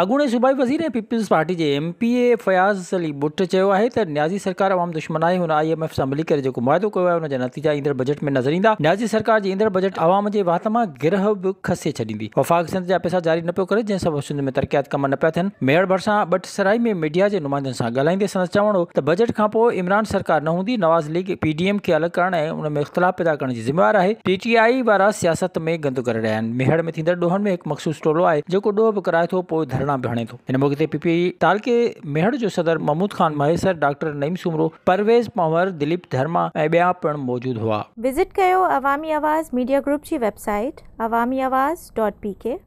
अगुणे सूबाई वजीर पीपल्स पार्टीजे M P A Fayaz Ali भुट चयो आहे त न्याज़ी सरकार आवाम दुश्मन आहे हुन आई एम एफ सां मिली करे जेको मुआदो कयो आहे हुनजा नतीजा ईंदड़ बजट में नज़र ईंदा न्याज़ी सरकार जे ईंदड़ बजट आवाम जे वात मां गिरह बि खसे छॾींदी वफ़ाक़ सिंध जा पैसा जारी न पियो करे जंहिं सबब सिंध में तरक़ियात कम न पिया थियनि मेयर भरिसां बटसराई में मीडिया जे नुमाइंदनि सां ॻाल्हाईंदे संदसि चवण त बजट खां पोइ इमरान सरकार न हूंदी Nawaz league P D M खे अलॻि करणु ऐं उन में इख़्तिलाफ़ पैदा करण जी ज़िम्मेवार आहे पी टी आई वारा सियासत में गंद करे रहिया आहिनि मेहड़ में थींदड़ ॾोहनि में हिकु मख़सूस टोलो आहे जेको ॾोह बि कराए थो पोइ धरना धारणा तो इन मौक़े ते पीपीआई ताल के मेहड़ जो सदर महमूद खान महेसर डॉक्टर नईम सुमरो परवेज़ पंवर दिलीप धर्मा ए बया पिणु मौजूद हुआ विज़िट कयो अवामी आवाज़ मीडिया ग्रुप जी वेबसाइट अवामी